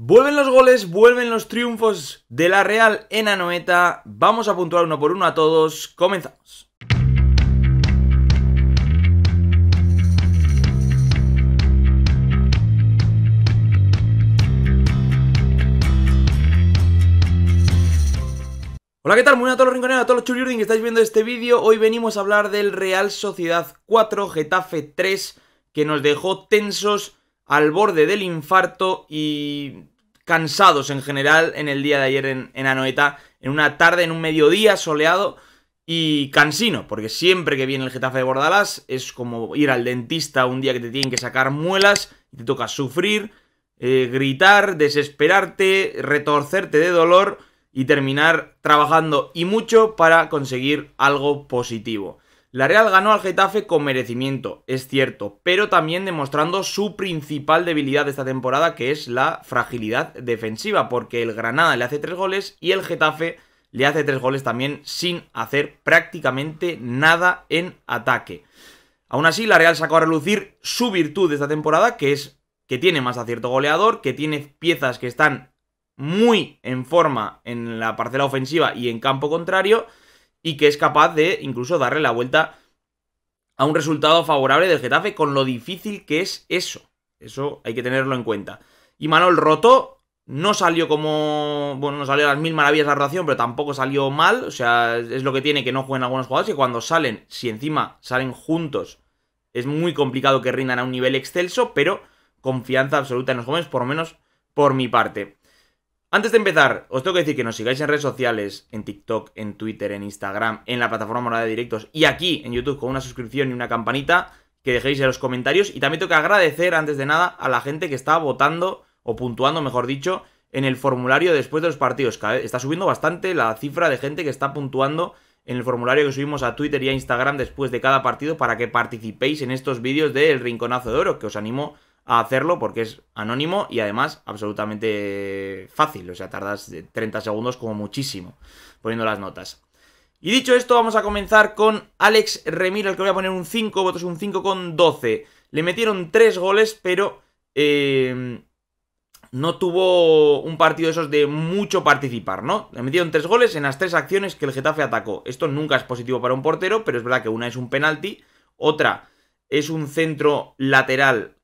Vuelven los goles, vuelven los triunfos de la Real en Anoeta. Vamos a puntuar uno por uno a todos. Comenzamos. Hola, ¿qué tal? Muy bien a todos los rinconeros, a todos los churriurdin que estáis viendo este vídeo. Hoy venimos a hablar del Real Sociedad 4, Getafe 3, que nos dejó tensos al borde del infarto y cansados en general en el día de ayer en, Anoeta, en una tarde, en un mediodía soleado y cansino, porque siempre que viene el Getafe de Bordalás es como ir al dentista un día que te tienen que sacar muelas y te toca sufrir, eh, gritar, desesperarte, retorcerte de dolor y terminar trabajando y mucho para conseguir algo positivo. La Real ganó al Getafe con merecimiento, es cierto, pero también demostrando su principal debilidad de esta temporada, que es la fragilidad defensiva, porque el Granada le hace tres goles y el Getafe le hace tres goles también sin hacer prácticamente nada en ataque. Aún así, la Real sacó a relucir su virtud de esta temporada, que es que tiene más acierto goleador, que tiene piezas que están muy en forma en la parcela ofensiva y en campo contrario, y que es capaz de incluso darle la vuelta a un resultado favorable del Getafe con lo difícil que es eso. Eso hay que tenerlo en cuenta. Y Manuel Roto no salió como... Bueno, no salió a las mil maravillas la rotación, pero tampoco salió mal. O sea, es lo que tiene que no jueguen algunos jugadores, Y cuando salen, si encima salen juntos, es muy complicado que rindan a un nivel excelso, pero confianza absoluta en los jóvenes, por lo menos por mi parte. Antes de empezar, os tengo que decir que nos sigáis en redes sociales, en TikTok, en Twitter, en Instagram, en la plataforma de directos y aquí en YouTube con una suscripción y una campanita que dejéis en los comentarios. Y también tengo que agradecer, antes de nada, a la gente que está votando o puntuando, mejor dicho, en el formulario después de los partidos. Está subiendo bastante la cifra de gente que está puntuando en el formulario que subimos a Twitter y a Instagram después de cada partido para que participéis en estos vídeos del Rinconazo de Oro, que os animo a hacerlo porque es anónimo y además absolutamente fácil. O sea, tardas 30 segundos como muchísimo poniendo las notas. Y dicho esto, vamos a comenzar con Alex Remiro, al que voy a poner un 5, votos un 5 con 12. Le metieron 3 goles, pero em, no tuvo un partido de esos de mucho participar, ¿no? Le metieron 3 goles en las 3 acciones que el Getafe atacó. Esto nunca es positivo para un portero, pero es verdad que una es un penalti, otra es un centro lateral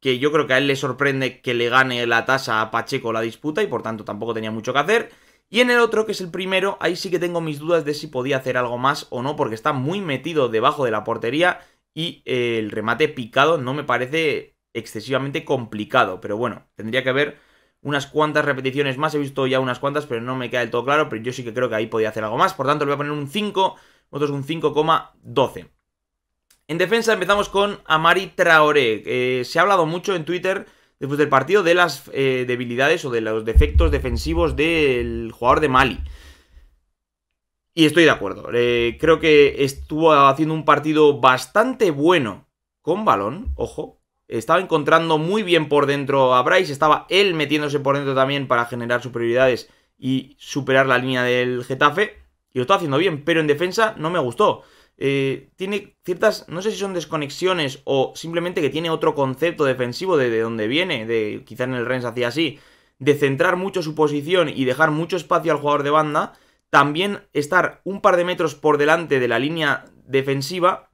que yo creo que a él le sorprende que le gane la tasa a Pacheco la disputa y por tanto tampoco tenía mucho que hacer. Y en el otro, que es el primero, ahí sí que tengo mis dudas de si podía hacer algo más o no, porque está muy metido debajo de la portería y eh, el remate picado no me parece excesivamente complicado, pero bueno, tendría que haber unas cuantas repeticiones más, he visto ya unas cuantas, pero no me queda del todo claro, pero yo sí que creo que ahí podía hacer algo más, por tanto le voy a poner un 5, otros un 5,12. En defensa empezamos con Amari Traoré. se ha hablado mucho en Twitter después del partido de las eh, debilidades o de los defectos defensivos del jugador de Mali. Y estoy de acuerdo. Eh, creo que estuvo haciendo un partido bastante bueno con balón, ojo. Estaba encontrando muy bien por dentro a Bryce, estaba él metiéndose por dentro también para generar superioridades y superar la línea del Getafe. Y lo estaba haciendo bien, pero en defensa no me gustó. Eh, tiene ciertas, no sé si son desconexiones o simplemente que tiene otro concepto defensivo de, de donde viene, de quizás en el Rennes hacía así, de centrar mucho su posición y dejar mucho espacio al jugador de banda, también estar un par de metros por delante de la línea defensiva,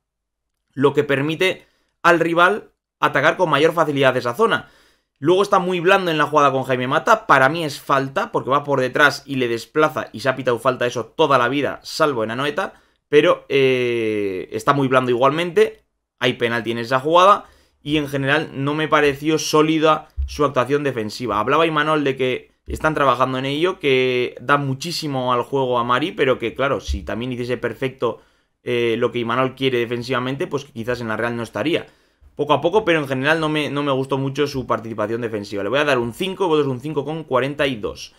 lo que permite al rival atacar con mayor facilidad esa zona. Luego está muy blando en la jugada con Jaime Mata, para mí es falta, porque va por detrás y le desplaza y se ha pitado falta eso toda la vida, salvo en Anoeta pero eh, está muy blando igualmente. Hay penalti en esa jugada y en general no me pareció sólida su actuación defensiva. Hablaba Imanol de que están trabajando en ello, que da muchísimo al juego a Mari, pero que claro, si también hiciese perfecto eh, lo que Imanol quiere defensivamente, pues quizás en la Real no estaría. Poco a poco, pero en general no me, gustó mucho su participación defensiva. Le voy a dar un 5, votos un 5 con 42.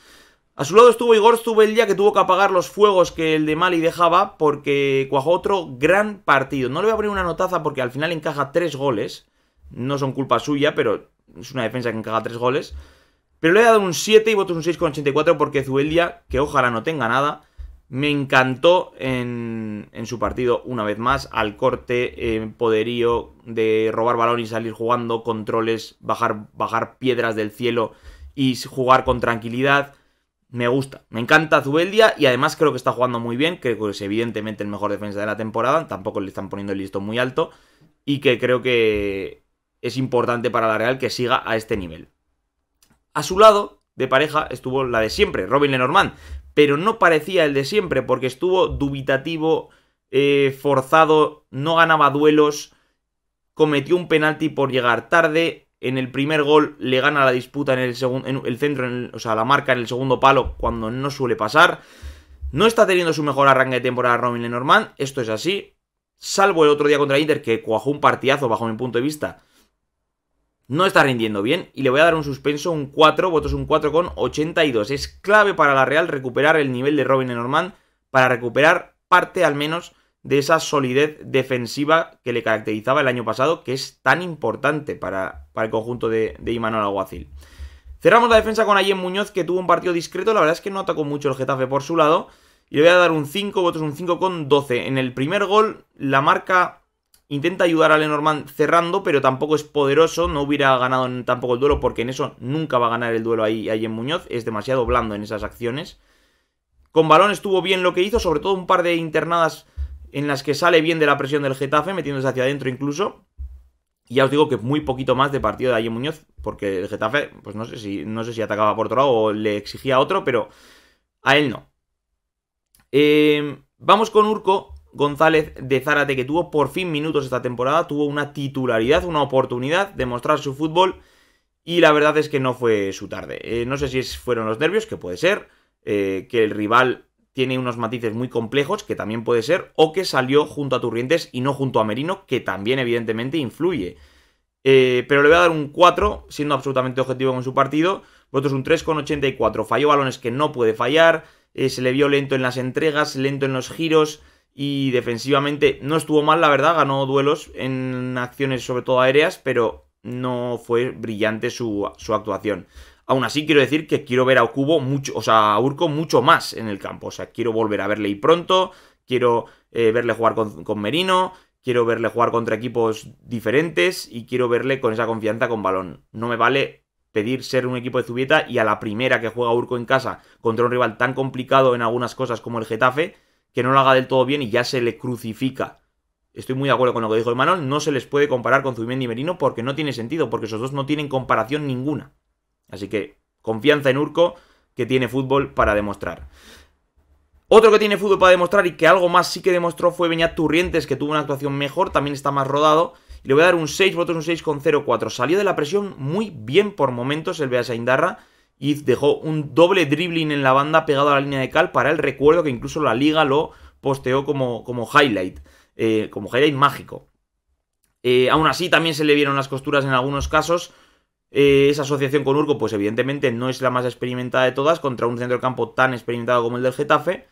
A su lado estuvo Igor Zubeldia, que tuvo que apagar los fuegos que el de Mali dejaba porque cuajó otro gran partido. No le voy a poner una notaza porque al final encaja tres goles. No son culpa suya, pero es una defensa que encaja tres goles. Pero le he dado un 7 y votos un 6,84 porque Zubeldia, que ojalá no tenga nada, me encantó en, su partido una vez más. Al corte, eh, poderío de robar balón y salir jugando, controles, bajar, bajar piedras del cielo y jugar con tranquilidad me gusta, me encanta Zubeldia y además creo que está jugando muy bien, creo que es evidentemente el mejor defensa de la temporada, tampoco le están poniendo el listón muy alto y que creo que es importante para la Real que siga a este nivel. A su lado de pareja estuvo la de siempre, Robin Lenormand, pero no parecía el de siempre porque estuvo dubitativo, eh, forzado, no ganaba duelos, cometió un penalti por llegar tarde, en el primer gol le gana la disputa en el segundo, el centro, o sea, la marca en el segundo palo cuando no suele pasar. No está teniendo su mejor arranque de temporada Robin Lenormand, esto es así. Salvo el otro día contra Inter que cuajó un partidazo bajo mi punto de vista. No está rindiendo bien y le voy a dar un suspenso, un 4, votos un 4 con 82. Es clave para la Real recuperar el nivel de Robin Lenormand para recuperar parte al menos de esa solidez defensiva que le caracterizaba el año pasado, que es tan importante para, el conjunto de, de Imanol Alguacil. Cerramos la defensa con Ayen Muñoz, que tuvo un partido discreto. La verdad es que no atacó mucho el Getafe por su lado. Y le voy a dar un 5, votos un 5 con 12. En el primer gol, la marca intenta ayudar a Lenormand cerrando, pero tampoco es poderoso. No hubiera ganado tampoco el duelo, porque en eso nunca va a ganar el duelo ahí Ayen Muñoz. Es demasiado blando en esas acciones. Con balón estuvo bien lo que hizo, sobre todo un par de internadas en las que sale bien de la presión del Getafe, metiéndose hacia adentro incluso. Y ya os digo que muy poquito más de partido de Ayer Muñoz, porque el Getafe, pues no sé si, no sé si atacaba por otro lado o le exigía otro, pero a él no. Em, vamos con Urco González de Zárate, que tuvo por fin minutos esta temporada, tuvo una titularidad, una oportunidad de mostrar su fútbol. Y la verdad es que no fue su tarde. Eh, no sé si fueron los nervios, que puede ser, eh, que el rival tiene unos matices muy complejos, que también puede ser, o que salió junto a Turrientes y no junto a Merino, que también evidentemente influye. Eh, pero le voy a dar un 4, siendo absolutamente objetivo con su partido. Votos, un 3,84. Falló balones que no puede fallar. Eh, se le vio lento en las entregas, lento en los giros. Y defensivamente no estuvo mal, la verdad. Ganó duelos en acciones sobre todo aéreas, pero no fue brillante su, su actuación. Aún así, quiero decir que quiero ver a Cubo mucho, o sea, a Urco mucho más en el campo. O sea, quiero volver a verle y pronto, quiero eh, verle jugar con, Merino, quiero verle jugar contra equipos diferentes y quiero verle con esa confianza con balón. No me vale pedir ser un equipo de Zubieta y a la primera que juega Urco en casa contra un rival tan complicado en algunas cosas como el Getafe, que no lo haga del todo bien y ya se le crucifica. Estoy muy de acuerdo con lo que dijo el Manon, no se les puede comparar con Zubimendi y Merino porque no tiene sentido, porque esos dos no tienen comparación ninguna. Así que confianza en Urco, que tiene fútbol para demostrar. Otro que tiene fútbol para demostrar y que algo más sí que demostró fue Beñat Turrientes, que tuvo una actuación mejor, también está más rodado. Y le voy a dar un 6, votos un 6,04. Salió de la presión muy bien por momentos el Beas Indarra y dejó un doble dribbling en la banda pegado a la línea de cal para el recuerdo que incluso la liga lo posteó como, como highlight, eh, como highlight mágico. Eh, aún así también se le vieron las costuras en algunos casos, eh, esa asociación con Urco, pues evidentemente no es la más experimentada de todas contra un centro del campo tan experimentado como el del Getafe.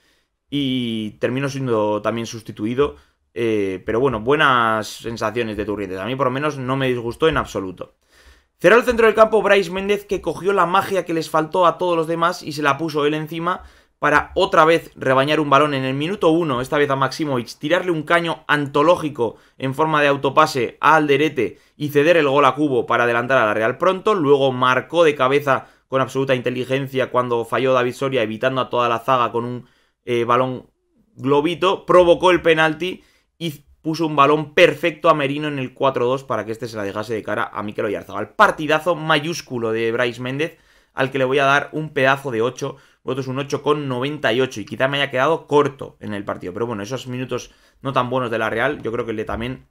Y termino siendo también sustituido. Eh, pero bueno, buenas sensaciones de Turrientes. A mí por lo menos no me disgustó en absoluto. Cerró el centro del campo Bryce Méndez que cogió la magia que les faltó a todos los demás y se la puso él encima para otra vez rebañar un balón en el minuto 1, esta vez a Maximovic, tirarle un caño antológico en forma de autopase a Alderete y ceder el gol a Cubo para adelantar a la Real pronto, luego marcó de cabeza con absoluta inteligencia cuando falló David Soria evitando a toda la zaga con un eh, balón globito, provocó el penalti y puso un balón perfecto a Merino en el 4-2 para que este se la dejase de cara a Mikel El Partidazo mayúsculo de Bryce Méndez, al que le voy a dar un pedazo de 8 Votos un 8,98 y quizá me haya quedado corto en el partido. Pero bueno, esos minutos no tan buenos de la Real, yo creo que le también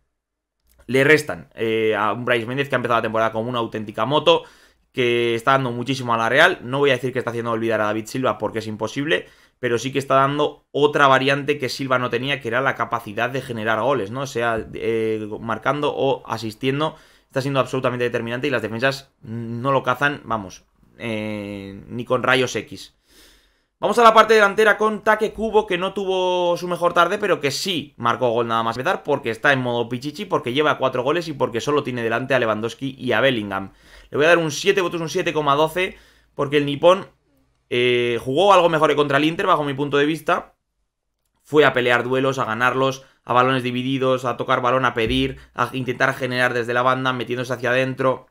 le restan eh, a un Bryce Méndez que ha empezado la temporada como una auténtica moto, que está dando muchísimo a la Real. No voy a decir que está haciendo olvidar a David Silva porque es imposible, pero sí que está dando otra variante que Silva no tenía, que era la capacidad de generar goles, ¿no? sea eh, marcando o asistiendo. Está siendo absolutamente determinante y las defensas no lo cazan, vamos, eh, ni con rayos X. Vamos a la parte delantera con Take Cubo, que no tuvo su mejor tarde, pero que sí marcó gol nada más empezar, porque está en modo pichichi, porque lleva cuatro goles y porque solo tiene delante a Lewandowski y a Bellingham. Le voy a dar un 7 votos, un 7,12, porque el nipón eh, jugó algo mejor contra el Inter, bajo mi punto de vista. Fue a pelear duelos, a ganarlos, a balones divididos, a tocar balón, a pedir, a intentar generar desde la banda, metiéndose hacia adentro,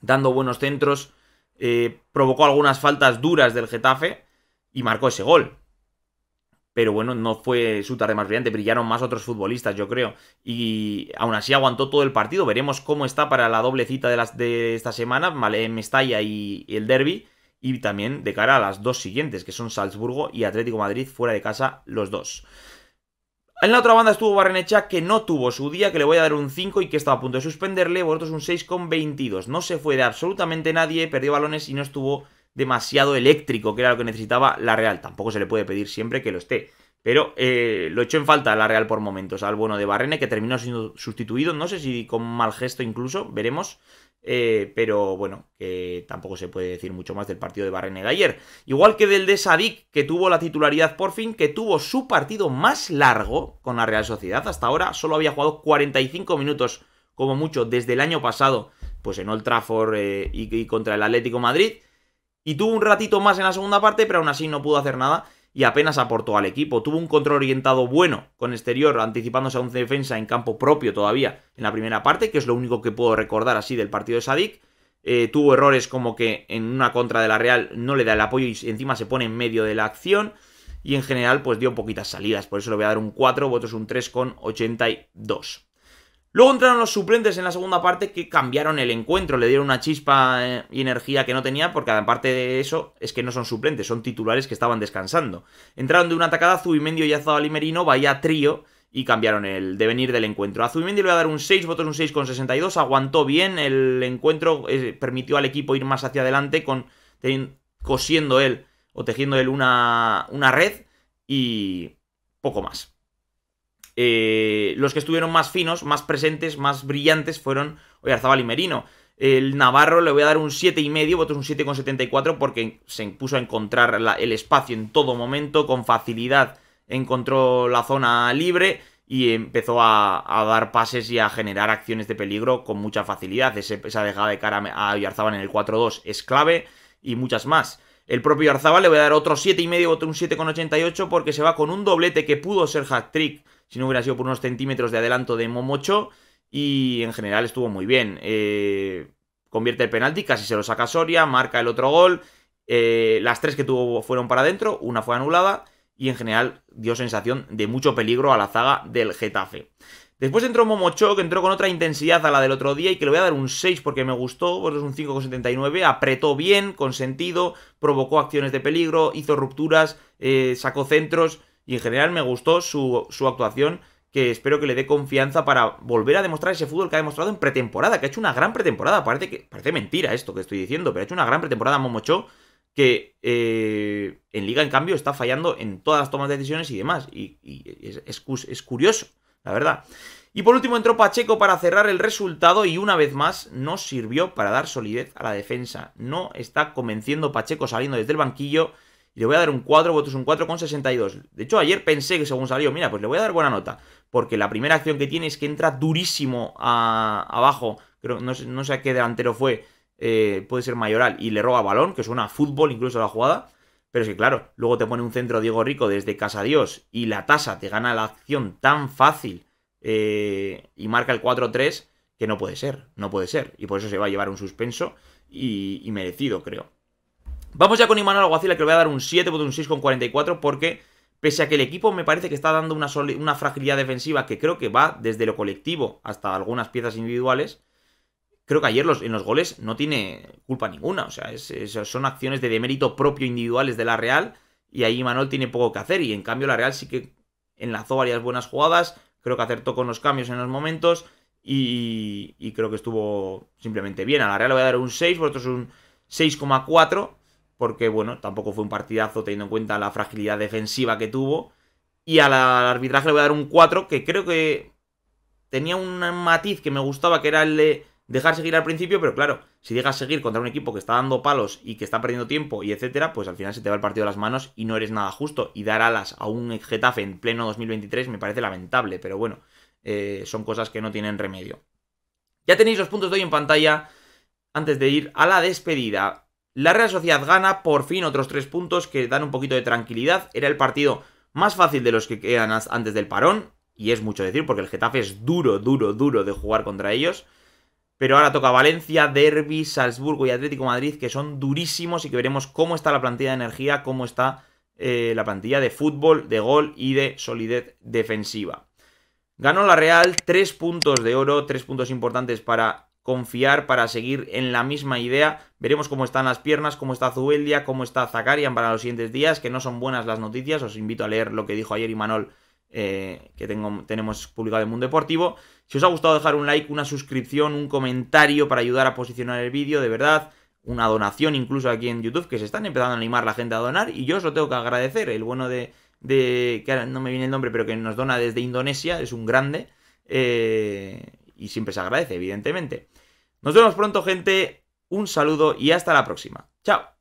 dando buenos centros. Eh, provocó algunas faltas duras del Getafe y marcó ese gol. Pero bueno, no fue su tarde más brillante, brillaron más otros futbolistas, yo creo. Y aún así aguantó todo el partido. Veremos cómo está para la doble cita de, las, de esta semana, Mestalla y, y el Derby. Y también de cara a las dos siguientes, que son Salzburgo y Atlético Madrid, fuera de casa los dos. En la otra banda estuvo Barrenecha, que no tuvo su día, que le voy a dar un 5 y que estaba a punto de suspenderle, vosotros un 6,22. No se fue de absolutamente nadie, perdió balones y no estuvo demasiado eléctrico, que era lo que necesitaba la Real. Tampoco se le puede pedir siempre que lo esté. Pero eh, lo echó en falta la Real por momentos, al bueno de Barrene, que terminó siendo sustituido, no sé si con mal gesto incluso, veremos. Eh, pero bueno, que tampoco se puede decir mucho más del partido de Barrene de ayer. Igual que del de Sadik, que tuvo la titularidad por fin, que tuvo su partido más largo con la Real Sociedad. Hasta ahora solo había jugado 45 minutos, como mucho, desde el año pasado, pues en Old Trafford eh, y contra el Atlético Madrid. Y tuvo un ratito más en la segunda parte, pero aún así no pudo hacer nada y apenas aportó al equipo. Tuvo un control orientado bueno con exterior, anticipándose a un defensa en campo propio todavía en la primera parte, que es lo único que puedo recordar así del partido de Sadik. Eh, tuvo errores como que en una contra de la Real no le da el apoyo y encima se pone en medio de la acción. Y en general, pues dio poquitas salidas. Por eso le voy a dar un 4, votos un 3,82. con Luego entraron los suplentes en la segunda parte que cambiaron el encuentro, le dieron una chispa eh, y energía que no tenía, porque aparte de eso, es que no son suplentes, son titulares que estaban descansando. Entraron de una atacada Zubimendio y y Merino, vaya trío, y cambiaron el devenir del encuentro. A Zubimendio le voy a dar un 6, votos un con 62, aguantó bien el encuentro, eh, permitió al equipo ir más hacia adelante, con, cosiendo él o tejiendo él una, una red y poco más. Eh, los que estuvieron más finos, más presentes, más brillantes fueron Oyarzabal y Merino. El Navarro le voy a dar un 7,5, votos un 7,74 porque se puso a encontrar el espacio en todo momento, con facilidad encontró la zona libre y empezó a, dar pases y a generar acciones de peligro con mucha facilidad. esa dejada de cara a Oyarzabal en el 4-2 es clave y muchas más. El propio Arzabal le voy a dar otro 7,5, Votó un 7,88 porque se va con un doblete que pudo ser hat trick si no hubiera sido por unos centímetros de adelanto de Momocho. Y en general estuvo muy bien. Eh, convierte el penalti, casi se lo saca Soria, marca el otro gol. Eh, las tres que tuvo fueron para adentro, una fue anulada. Y en general dio sensación de mucho peligro a la zaga del Getafe. Después entró Momocho, que entró con otra intensidad a la del otro día y que le voy a dar un 6 porque me gustó, pues es un 5,79, apretó bien, con sentido, provocó acciones de peligro, hizo rupturas, eh, sacó centros, y en general me gustó su, actuación que espero que le dé confianza para volver a demostrar ese fútbol que ha demostrado en pretemporada, que ha hecho una gran pretemporada. Parece, que, parece mentira esto que estoy diciendo, pero ha hecho una gran pretemporada Momocho que eh, en liga, en cambio, está fallando en todas las tomas de decisiones y demás. Y, es, es, curioso, la verdad. Y por último entró Pacheco para cerrar el resultado y una vez más no sirvió para dar solidez a la defensa. No está convenciendo Pacheco saliendo desde el banquillo y le voy a dar un 4, votos un con 4 62 De hecho, ayer pensé que según salió, mira, pues le voy a dar buena nota, porque la primera acción que tiene es que entra durísimo abajo, creo, no sé, no a qué delantero fue, eh, puede ser mayoral, y le roba balón, que suena a fútbol incluso la jugada. Pero es que, claro, luego te pone un centro Diego Rico desde Casa Dios y la tasa te gana la acción tan fácil eh, y marca el 4-3, que no puede ser, no puede ser. Y por eso se va a llevar un suspenso y merecido, creo. Vamos ya con Imanol Alguacil, que le voy a dar un 7, un 6,44 porque pese a que el equipo me parece que está dando una, fragilidad defensiva que creo que va desde lo colectivo hasta algunas piezas individuales, creo que ayer en los goles no tiene culpa ninguna. O sea, son acciones de demérito propio individuales de la Real y ahí Imanol tiene poco que hacer y en cambio la Real sí que enlazó varias buenas jugadas, creo que acertó con los cambios en los momentos y, creo que estuvo simplemente bien. A la Real le voy a dar un 6, por es un 6,4 porque bueno, tampoco fue un partidazo teniendo en cuenta la fragilidad defensiva que tuvo. Y al arbitraje le voy a dar un 4, que creo que tenía un matiz que me gustaba, que era el de dejar seguir al principio, pero claro, si dejas seguir contra un equipo que está dando palos y que está perdiendo tiempo y etcétera, pues al final se te va el partido de las manos y no eres nada justo. Y dar alas a un Getafe en pleno 2023 me parece lamentable, pero bueno, eh, son cosas que no tienen remedio. Ya tenéis los puntos de hoy en pantalla. Antes de ir a la despedida, la Real Sociedad gana por fin otros tres puntos que dan un poquito de tranquilidad. Era el partido más fácil de los que quedan antes del parón. Y es mucho decir, porque el Getafe es duro, duro, duro de jugar contra ellos. Pero ahora toca Valencia, Derby, Salzburgo y Atlético Madrid, que son durísimos y que veremos cómo está la plantilla de energía, cómo está eh, la plantilla de fútbol, de gol y de solidez defensiva. Ganó la Real, tres puntos de oro, tres puntos importantes para confiar para seguir en la misma idea. Veremos cómo están las piernas, cómo está Zubeldia, cómo está Zakarian para los siguientes días, que no son buenas las noticias. Os invito a leer lo que dijo ayer Imanol, eh, que tengo, tenemos publicado en Mundo Deportivo. Si os ha gustado, dejar un like, una suscripción, un comentario para ayudar a posicionar el vídeo, de verdad. Una donación incluso aquí en YouTube, que se están empezando a animar la gente a donar y yo os lo tengo que agradecer. El bueno de, de que ahora no me viene el nombre, pero que nos dona desde Indonesia, es un grande. Eh, y siempre se agradece, evidentemente. Nos vemos pronto, gente. Un saludo y hasta la próxima. Chao.